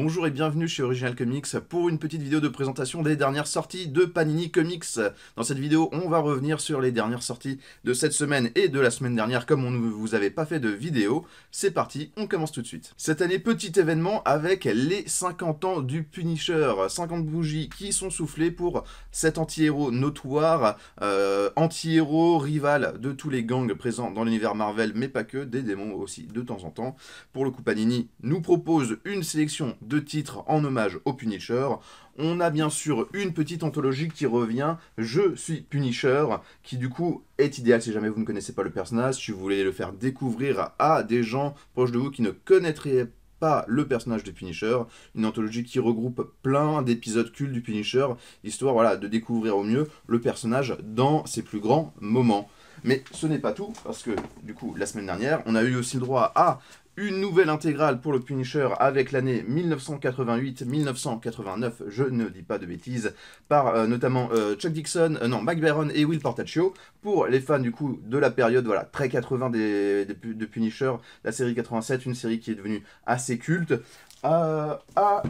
Bonjour et bienvenue chez Original Comics pour une petite vidéo de présentation des dernières sorties de Panini Comics. Dans cette vidéo, on va revenir sur les dernières sorties de cette semaine et de la semaine dernière comme on ne vous avait pas fait de vidéo. C'est parti, on commence tout de suite. Cette année, petit événement avec les 50 ans du Punisher. 50 bougies qui sont soufflées pour cet anti-héros notoire, euh, anti-héros rival de tous les gangs présents dans l'univers Marvel, mais pas que, des démons aussi de temps en temps. Pour le coup, Panini nous propose une sélection deux titres en hommage au Punisher. On a bien sûr une petite anthologie qui revient, Je suis Punisher, qui du coup est idéal si jamais vous ne connaissez pas le personnage, si vous voulez le faire découvrir à des gens proches de vous qui ne connaîtraient pas le personnage de Punisher, une anthologie qui regroupe plein d'épisodes cultes du Punisher, histoire voilà, de découvrir au mieux le personnage dans ses plus grands moments. Mais ce n'est pas tout, parce que du coup, la semaine dernière, on a eu aussi le droit à une nouvelle intégrale pour le Punisher avec l'année 1988-1989, je ne dis pas de bêtises, par euh, notamment euh, Chuck Dixon, euh, non, Mike Byron et Will Portaccio. Pour les fans du coup de la période voilà, très 80 des, des, de Punisher, la série 87, une série qui est devenue assez culte. à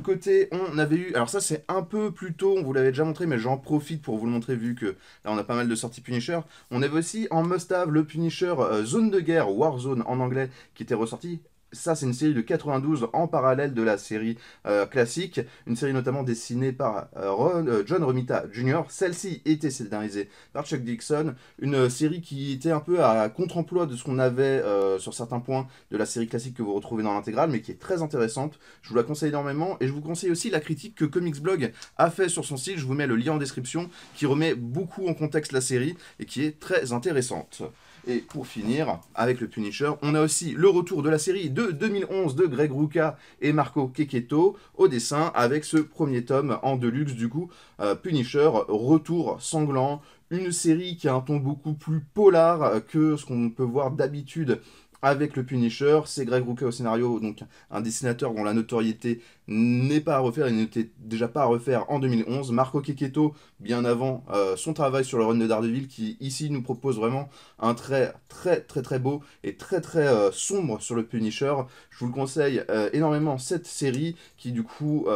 côté, on avait eu. Alors, ça, c'est un peu plus tôt, on vous l'avait déjà montré, mais j'en profite pour vous le montrer vu que là, on a pas mal de sorties Punisher. On avait aussi en must le Punisher Zone de guerre, Warzone en anglais, qui était ressorti ça, c'est une série de 92 en parallèle de la série euh, classique, une série notamment dessinée par euh, euh, John Romita Jr. Celle-ci était scénarisée par Chuck Dixon, une série qui était un peu à contre-emploi de ce qu'on avait sur certains points de la série classique que vous retrouvez dans l'intégrale, mais qui est très intéressante. Je vous la conseille énormément et je vous conseille aussi la critique que Comics Blog a fait sur son site. Je vous mets le lien en description qui remet beaucoup en contexte la série et qui est très intéressante. Et pour finir, avec le Punisher, on a aussi le retour de la série de 2011 de Greg Ruka et Marco Keketo au dessin avec ce premier tome en deluxe du coup euh, Punisher retour sanglant une série qui a un ton beaucoup plus polar que ce qu'on peut voir d'habitude avec le Punisher, c'est Greg Rucka au scénario, donc un dessinateur dont la notoriété n'est pas à refaire, il n'était déjà pas à refaire en 2011. Marco Keketo, bien avant euh, son travail sur le run de Daredevil, qui ici nous propose vraiment un trait très très très beau et très très euh, sombre sur le Punisher. Je vous le conseille euh, énormément cette série qui du coup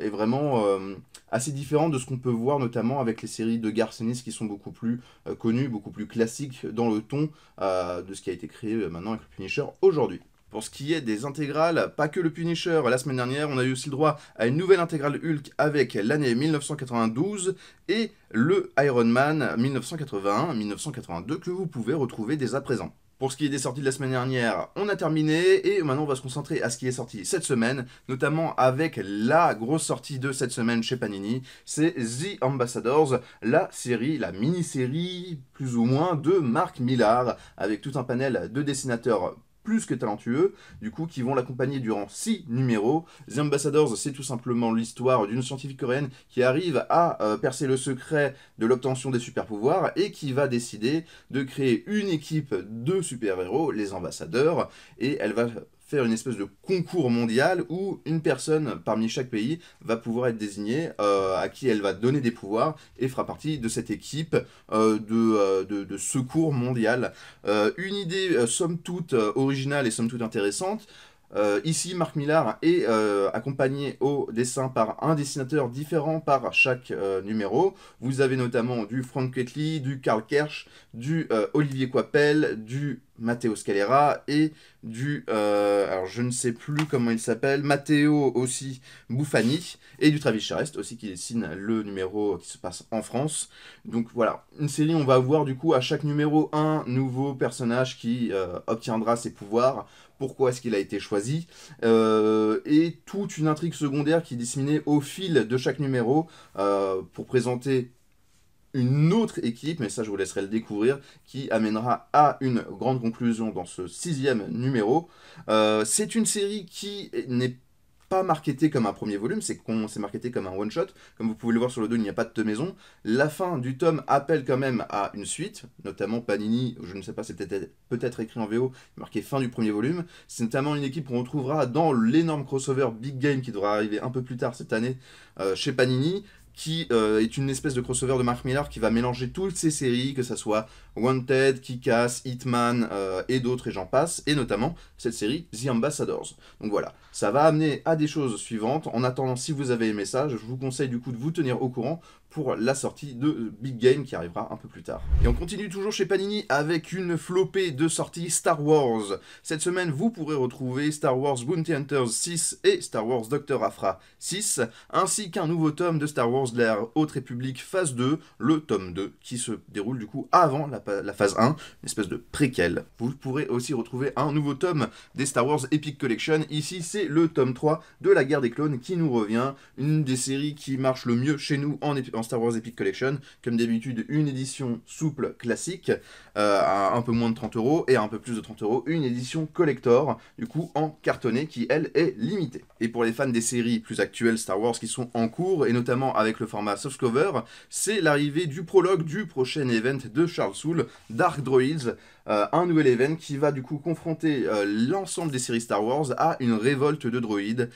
est vraiment assez différent de ce qu'on peut voir notamment avec les séries de Garcenis qui sont beaucoup plus euh, connues, beaucoup plus classiques dans le ton euh, de ce qui a été créé euh, maintenant avec le Punisher aujourd'hui. Pour ce qui est des intégrales, pas que le Punisher, la semaine dernière, on a eu aussi le droit à une nouvelle intégrale Hulk avec l'année 1992 et le Iron Man 1981-1982 que vous pouvez retrouver dès à présent. Pour ce qui est des sorties de la semaine dernière, on a terminé et maintenant on va se concentrer à ce qui est sorti cette semaine, notamment avec la grosse sortie de cette semaine chez Panini, c'est The Ambassadors, la série, la mini-série plus ou moins de Mark Millar, avec tout un panel de dessinateurs plus que talentueux, du coup, qui vont l'accompagner durant six numéros. The Ambassadors, c'est tout simplement l'histoire d'une scientifique coréenne qui arrive à euh, percer le secret de l'obtention des super-pouvoirs et qui va décider de créer une équipe de super-héros, les ambassadeurs, et elle va faire une espèce de concours mondial où une personne parmi chaque pays va pouvoir être désignée, euh, à qui elle va donner des pouvoirs et fera partie de cette équipe euh, euh, de, secours mondial. une idée somme toute originale et somme toute intéressante, euh, ici, Marc Millard est euh, accompagné au dessin par un dessinateur différent par chaque euh, numéro. Vous avez notamment du Frank Ketley, du Karl Kersch, du Olivier Coipel, du Matteo Scalera et du, alors je ne sais plus comment il s'appelle, Matteo aussi Bouffani et du Travis Charest aussi qui dessine le numéro qui se passe en France. Donc voilà, une série, on va avoir du coup à chaque numéro un nouveau personnage qui obtiendra ses pouvoirs pourquoi est-ce qu'il a été choisi, euh, et toute une intrigue secondaire qui est disséminée au fil de chaque numéro euh, pour présenter une autre équipe, mais ça je vous laisserai le découvrir, qui amènera à une grande conclusion dans ce sixième numéro. Euh, c'est une série qui n'est pas pas marketé comme un premier volume, c'est qu'on s'est marketé comme un one-shot. Comme vous pouvez le voir sur le dos, il n'y a pas de maison. La fin du tome appelle quand même à une suite, notamment Panini, je ne sais pas, c'est peut-être écrit en VO, marqué fin du premier volume. C'est notamment une équipe qu'on retrouvera dans l'énorme crossover Big Game qui devra arriver un peu plus tard cette année euh, chez Panini qui euh, est une espèce de crossover de Mark Miller qui va mélanger toutes ces séries, que ce soit Wanted, Kick-Ass, Hitman euh, et d'autres et j'en passe, et notamment cette série The Ambassadors. Donc voilà, ça va amener à des choses suivantes. En attendant, si vous avez aimé ça, je vous conseille du coup de vous tenir au courant pour la sortie de Big Game qui arrivera un peu plus tard. Et on continue toujours chez Panini avec une flopée de sorties Star Wars. Cette semaine, vous pourrez retrouver Star Wars Bounty Hunters 6 et Star Wars Doctor Afra 6, ainsi qu'un nouveau tome de Star Wars de Haute République phase 2, le tome 2, qui se déroule du coup avant la, phase 1, une espèce de préquel. Vous pourrez aussi retrouver un nouveau tome des Star Wars Epic Collection. Ici, c'est le tome 3 de la guerre des clones qui nous revient, une des séries qui marche le mieux chez nous en, en Star Wars Epic Collection. Comme d'habitude, une édition souple classique euh, à un peu moins de 30 euros et à un peu plus de 30 euros, une édition collector, du coup en cartonné, qui elle est limitée. Et pour les fans des séries plus actuelles Star Wars qui sont en cours, et notamment avec le format softcover, c'est l'arrivée du prologue du prochain event de Charles Soul, Dark Droids, euh, un nouvel event qui va du coup confronter euh, l'ensemble des séries Star Wars à une révolte de droïdes.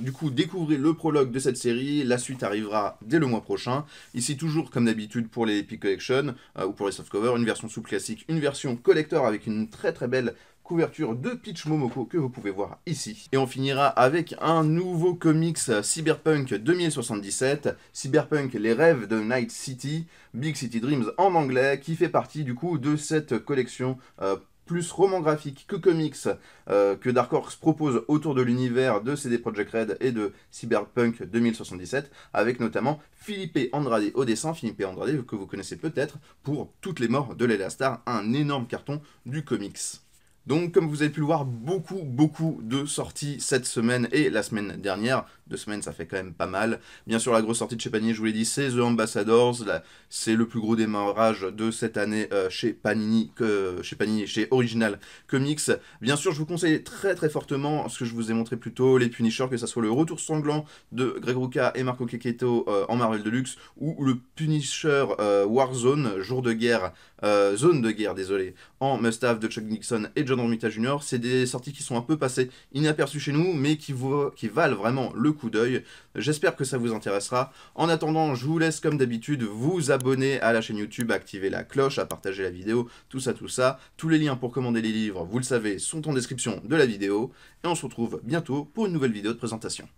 du coup, découvrez le prologue de cette série, la suite arrivera dès le mois prochain, Ici, toujours comme d'habitude pour les Epic Collection euh, ou pour les softcovers, une version souple classique, une version collector avec une très très belle couverture de Peach Momoko que vous pouvez voir ici. Et on finira avec un nouveau comics euh, Cyberpunk 2077, Cyberpunk Les Rêves de Night City, Big City Dreams en anglais, qui fait partie du coup de cette collection euh, plus roman graphique que comics euh, que Dark Horse propose autour de l'univers de CD Project Red et de Cyberpunk 2077, avec notamment Philippe Andrade au dessin, Philippe Andrade que vous connaissez peut-être pour Toutes les morts de l'Elastar, Star, un énorme carton du comics. Donc comme vous avez pu le voir, beaucoup beaucoup de sorties cette semaine et la semaine dernière. Deux semaines ça fait quand même pas mal. Bien sûr la grosse sortie de chez Panini, je vous l'ai dit, c'est The Ambassadors. C'est le plus gros démarrage de cette année euh, chez Panini, chez Panini, chez Original Comics. Bien sûr je vous conseille très très fortement ce que je vous ai montré plus tôt, les Punishers, que ce soit le retour sanglant de Greg Rucka et Marco Keketo euh, en Marvel Deluxe ou le Punisher euh, Warzone, jour de guerre, zone de guerre désolé, en must de Chuck Nixon et John dans Romita Junior, c'est des sorties qui sont un peu passées inaperçues chez nous, mais qui, qui valent vraiment le coup d'œil. J'espère que ça vous intéressera. En attendant, je vous laisse comme d'habitude vous abonner à la chaîne YouTube, activer la cloche, à partager la vidéo, tout ça, tout ça. Tous les liens pour commander les livres, vous le savez, sont en description de la vidéo. Et on se retrouve bientôt pour une nouvelle vidéo de présentation.